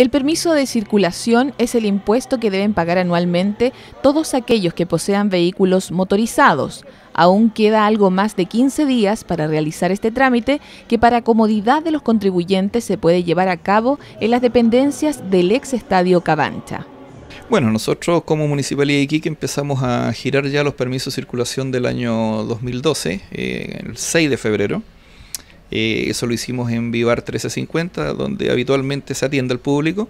El permiso de circulación es el impuesto que deben pagar anualmente todos aquellos que posean vehículos motorizados. Aún queda algo más de 15 días para realizar este trámite que para comodidad de los contribuyentes se puede llevar a cabo en las dependencias del ex estadio Cabancha. Bueno, nosotros como Municipalidad de Iquique empezamos a girar ya los permisos de circulación del año 2012, eh, el 6 de febrero. Eh, eso lo hicimos en Vivar 1350, donde habitualmente se atiende al público.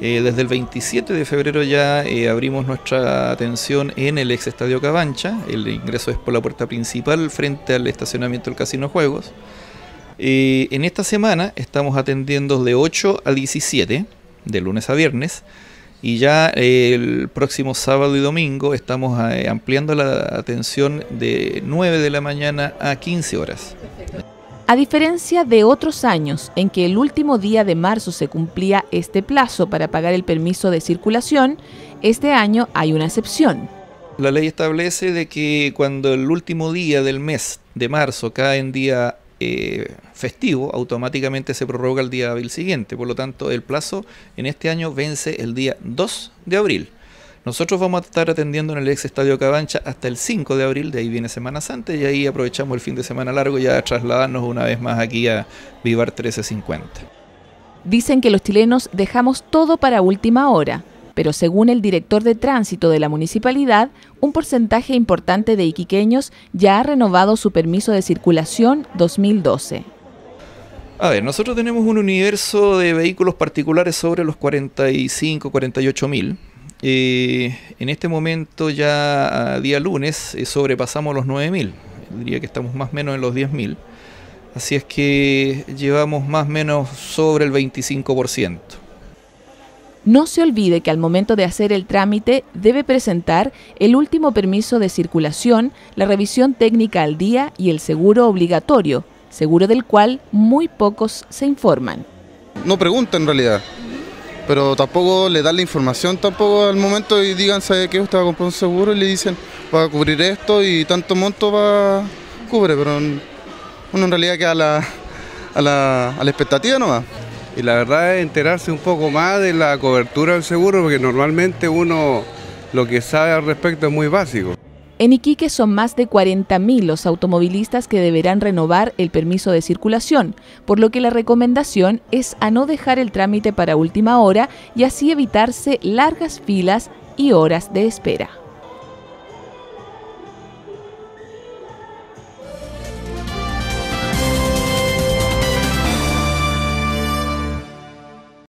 Eh, desde el 27 de febrero ya eh, abrimos nuestra atención en el ex estadio Cabancha. El ingreso es por la puerta principal frente al estacionamiento del Casino Juegos. en esta semana estamos atendiendo de 8 a 17, de lunes a viernes. Y ya el próximo sábado y domingo estamos ampliando la atención de 9 de la mañana a 15 horas. A diferencia de otros años en que el último día de marzo se cumplía este plazo para pagar el permiso de circulación, este año hay una excepción. La ley establece de que cuando el último día del mes de marzo cae en día eh, festivo, automáticamente se prorroga el día abril siguiente. Por lo tanto, el plazo en este año vence el día 2 de abril. Nosotros vamos a estar atendiendo en el ex Estadio Cabancha hasta el 5 de abril, de ahí viene Semana Santa, y ahí aprovechamos el fin de semana largo ya a trasladarnos una vez más aquí a Vivar 1350. Dicen que los chilenos dejamos todo para última hora, pero según el director de tránsito de la municipalidad, un porcentaje importante de iquiqueños ya ha renovado su permiso de circulación 2012. A ver, nosotros tenemos un universo de vehículos particulares sobre los 45, 48 mil. Eh, en este momento ya ah, día lunes eh, sobrepasamos los 9.000, diría que estamos más o menos en los 10.000, así es que llevamos más o menos sobre el 25%. No se olvide que al momento de hacer el trámite debe presentar el último permiso de circulación, la revisión técnica al día y el seguro obligatorio, seguro del cual muy pocos se informan. No pregunta en realidad pero tampoco le dan la información tampoco al momento y digan, ¿sabe qué? Usted va a comprar un seguro y le dicen, va a cubrir esto y tanto monto va cubre, pero uno en realidad queda a la, a la, a la expectativa nomás. Y la verdad es enterarse un poco más de la cobertura del seguro, porque normalmente uno lo que sabe al respecto es muy básico. En Iquique son más de 40.000 los automovilistas que deberán renovar el permiso de circulación, por lo que la recomendación es a no dejar el trámite para última hora y así evitarse largas filas y horas de espera.